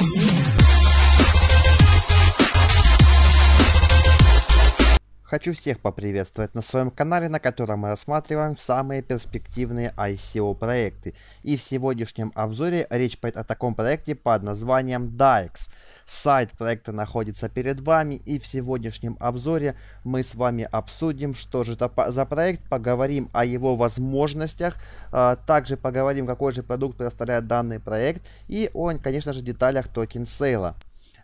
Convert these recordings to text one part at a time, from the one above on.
Yeah. Хочу всех поприветствовать на своем канале, на котором мы рассматриваем самые перспективные ICO проекты. И в сегодняшнем обзоре речь пойдет о таком проекте под названием DAX. Сайт проекта находится перед вами и в сегодняшнем обзоре мы с вами обсудим, что же это за проект, поговорим о его возможностях, а, также поговорим, какой же продукт предоставляет данный проект и о, конечно же, деталях токен сейла.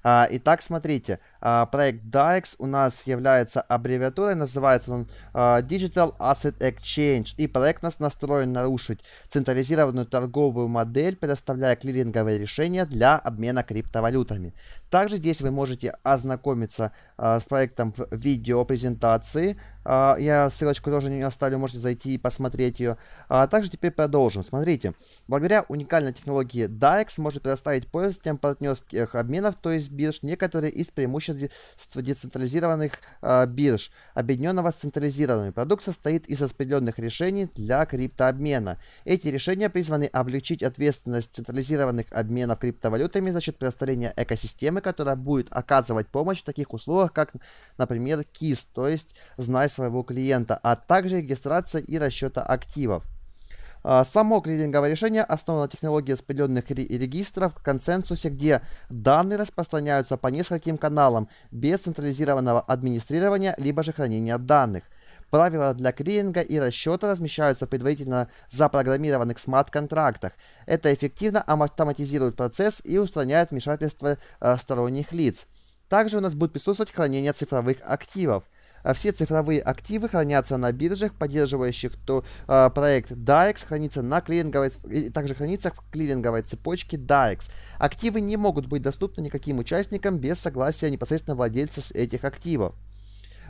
А, итак, смотрите, а, проект DAX у нас является аббревиатурой, называется он а, Digital Asset Exchange, и проект нас настроен нарушить централизированную торговую модель, предоставляя клиринговые решения для обмена криптовалютами. Также здесь вы можете ознакомиться а, с проектом в видеопрезентации, я ссылочку тоже не оставлю, можете зайти и посмотреть ее. А также теперь продолжим. Смотрите, благодаря уникальной технологии DAX может предоставить пользователям партнерских обменов, то есть бирж, некоторые из преимуществ преимущество децентрализированных э, бирж, объединенного с централизированными. Продукт состоит из распределенных решений для криптообмена. Эти решения призваны облегчить ответственность централизированных обменов криптовалютами за счет предоставления экосистемы, которая будет оказывать помощь в таких условиях, как, например, кис, то есть знай своего клиента, а также регистрация и расчета активов. А, само клиринговое решение основано на технологии распределенных регистров в консенсусе, где данные распространяются по нескольким каналам без централизированного администрирования либо же хранения данных. Правила для клиринга и расчета размещаются в предварительно запрограммированных смарт-контрактах. Это эффективно автоматизирует процесс и устраняет вмешательство э, сторонних лиц. Также у нас будет присутствовать хранение цифровых активов – а все цифровые активы хранятся на биржах, поддерживающих то, э, проект DAX, хранится на клиринговой, также хранится в клиринговой цепочке DAX. Активы не могут быть доступны никаким участникам без согласия непосредственно владельца этих активов.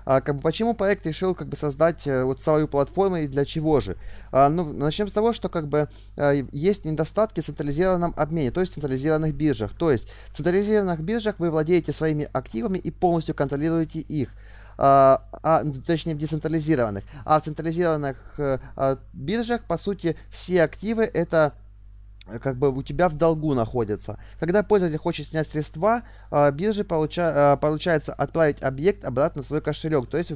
А, как бы, почему проект решил как бы создать э, вот свою платформу и для чего же? А, ну, начнем с того, что как бы э, есть недостатки в централизированном обмене, то есть в централизированных биржах. То есть в централизированных биржах вы владеете своими активами и полностью контролируете их а, а, точнее в децентрализированных. А в централизированных э, а, биржах, по сути, все активы это э, как бы у тебя в долгу находится. Когда пользователь хочет снять средства, а, биржа получа, а, получается отправить объект обратно в свой кошелек. То есть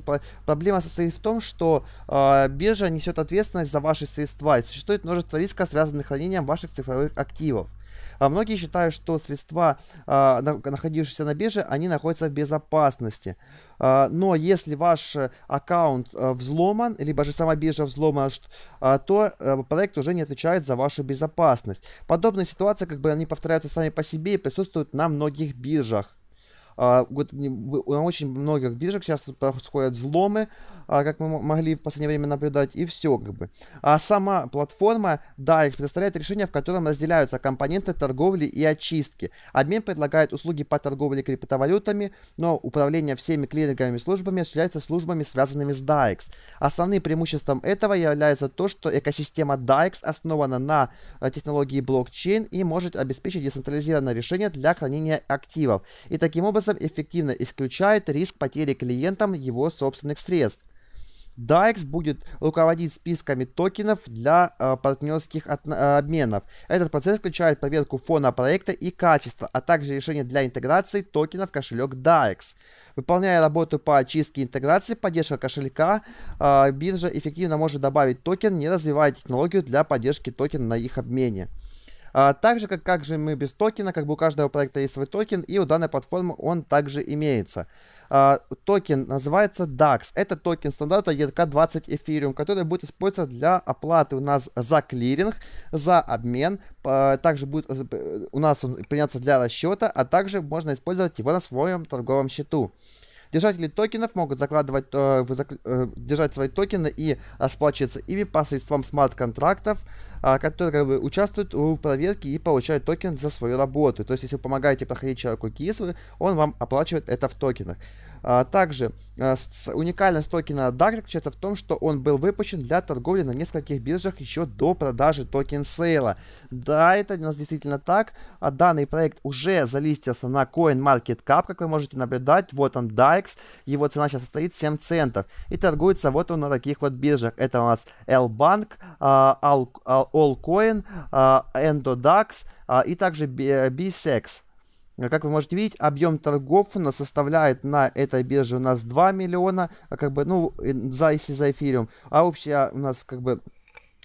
проблема состоит в том, что а, биржа несет ответственность за ваши средства и существует множество рисков, связанных с хранением ваших цифровых активов. А многие считают, что средства, а, находившиеся на бирже, они находятся в безопасности. А, но если ваш аккаунт э, взломан, либо же сама биржа взломана, а, то э, проект уже не отвечает за вашу безопасность. Подобные ситуации, как бы они повторяются сами по себе присутствуют на многих биржах. А, вот, на очень многих биржах сейчас происходят взломы, а, как мы могли в последнее время наблюдать, и все как бы. А сама платформа, да, их предоставляет решение, в котором разделяются компоненты торговли и очистки. Обмен предлагает услуги по торговле криптовалютами, но управление всеми клиентами и службами осуществляется службами, связанными с DAX. Основным преимуществом этого является то, что экосистема DAX основана на э, технологии блокчейн и может обеспечить децентрализированное решение для хранения активов. И таким образом способ эффективно исключает риск потери клиентам его собственных средств. DAX будет руководить списками токенов для э, партнерских от, э, обменов. Этот процесс включает проверку фона проекта и качества, а также решение для интеграции токенов в кошелек DAX. Выполняя работу по очистке интеграции, поддержка кошелька, э, биржа эффективно может добавить токен, не развивая технологию для поддержки токена на их обмене. А, так же, как, как же мы без токена, как бы у каждого проекта есть свой токен, и у данной платформы он также имеется. А, токен называется DAX. Это токен стандарта ERK20 Ethereum, который будет использоваться для оплаты у нас за клиринг, за обмен. А, также будет э, э, у нас он приняться для расчета, а также можно использовать его на своем торговом счету. Держатели токенов могут закладывать, э, э, держать свои токены и расплачиваться ими посредством смарт-контрактов, э, которые участвуют в проверке и получают токен за свою работу. То есть, если вы помогаете проходить человеку кейсы, он вам оплачивает это в токенах. А, также а, уникальность токена DAR заключается в том, что он был выпущен для торговли на нескольких биржах еще до продажи токен сейла. Да, это у нас действительно так. А, данный проект уже залистился на CoinMarketCap, как вы можете наблюдать. Вот он DAX, его цена сейчас состоит 7 центов. И торгуется вот он на таких вот биржах. Это у нас L-Bank, Allcoin, EndoDAX и также э, BSEX. Э, как вы можете видеть, объем торгов у нас составляет на этой бирже у нас 2 миллиона, а как бы, ну, за, если за эфириум. А общая у нас как бы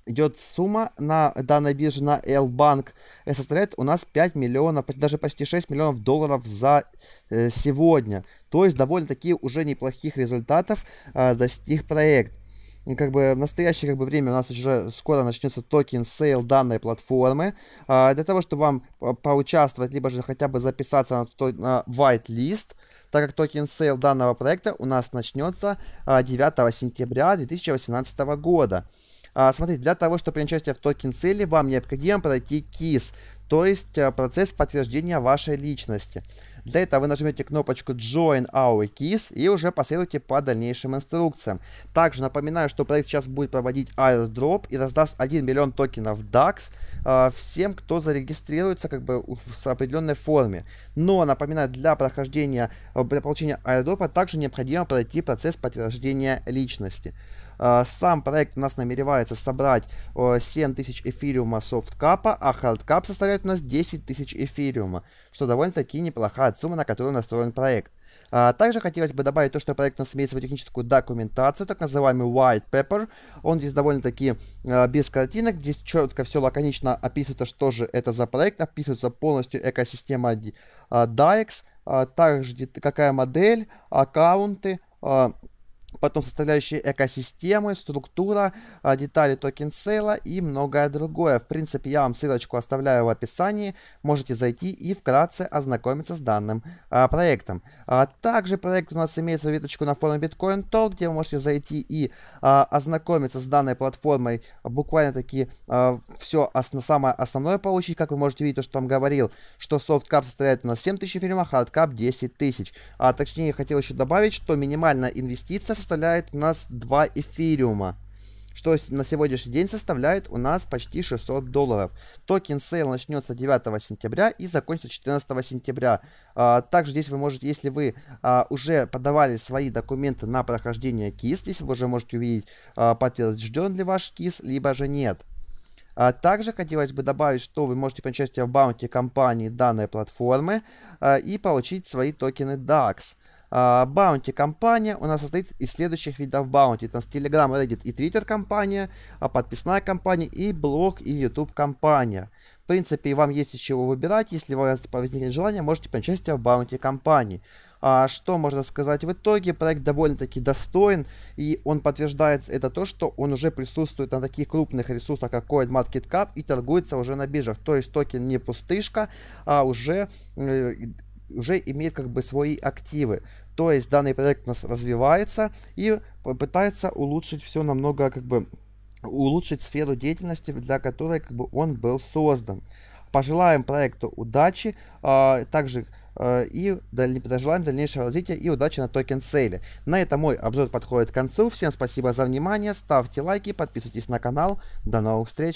идет сумма на данной бирже на L-Bank э, составляет у нас 5 миллионов, даже почти 6 миллионов долларов за э, сегодня. То есть довольно-таки уже неплохих результатов э, достиг проект. И как бы в настоящее как бы, время у нас уже скоро начнется токен сейл данной платформы. А, для того, чтобы вам а, поучаствовать, либо же хотя бы записаться на, на white list, так как токен сейл данного проекта у нас начнется 9 а, сентября 2018 года. А, смотрите, для того, чтобы принять участие в токен сейле вам необходимо пройти КИС, то есть а, процесс подтверждения вашей личности. Для этого вы нажмете кнопочку Join Our Keys и уже последуйте по дальнейшим инструкциям. Также напоминаю, что проект сейчас будет проводить airdrop и раздаст 1 миллион токенов DAX э, всем, кто зарегистрируется как бы в определенной форме. Но, напоминаю, для прохождения, э, для получения airdrop также необходимо пройти процесс подтверждения личности. А, сам проект у нас намеревается собрать 7000 эфириума софткапа, а хардкап составляет у нас 10 тысяч эфириума, что довольно-таки неплохая сумма, на которую настроен проект. А, также хотелось бы добавить то, что проект у нас имеет свою техническую документацию, так называемый white paper. Он здесь довольно-таки а, без картинок, здесь четко все лаконично описывается, что же это за проект, описывается полностью экосистема а, DAX, также какая модель, аккаунты, потом составляющие экосистемы, структура, а, детали токен сейла и многое другое. В принципе, я вам ссылочку оставляю в описании, можете зайти и вкратце ознакомиться с данным а, проектом. А, также проект у нас имеется веточку на форуме Bitcoin Talk, где вы можете зайти и а, ознакомиться с данной платформой, буквально таки а, все основ, самое основное получить, как вы можете видеть, то, что там говорил, что SoftCap составляет у нас 7 тысяч фирмах, а HardCap 10 тысяч. А точнее, я хотел еще добавить, что минимальная инвестиция составляет у нас 2 эфириума, что на сегодняшний день составляет у нас почти 600 долларов. Токен сейл начнется 9 сентября и закончится 14 сентября. А, также здесь вы можете, если вы а, уже подавали свои документы на прохождение КИС, здесь вы уже можете увидеть, а, подтвержден ли ваш КИС, либо же нет. А также хотелось бы добавить, что вы можете принять участие в баунти компании данной платформы а, и получить свои токены DAX. Баунти компания у нас состоит из следующих видов баунти. Это у нас Telegram, Reddit и Twitter компания, а, подписная компания и блог и YouTube компания. В принципе, вам есть из чего выбирать. Если у вас возникнет желание, можете принять участие в баунти компании. А что можно сказать в итоге? Проект довольно-таки достоин, и он подтверждает это то, что он уже присутствует на таких крупных ресурсах, как CoinMarketCap, и торгуется уже на биржах. То есть токен не пустышка, а уже э, уже имеет как бы свои активы. То есть данный проект у нас развивается и пытается улучшить все намного как бы улучшить сферу деятельности, для которой как бы он был создан. Пожелаем проекту удачи, а, также а, и даль... пожелаем дальнейшего развития и удачи на токен сейле. На этом мой обзор подходит к концу. Всем спасибо за внимание, ставьте лайки, подписывайтесь на канал. До новых встреч!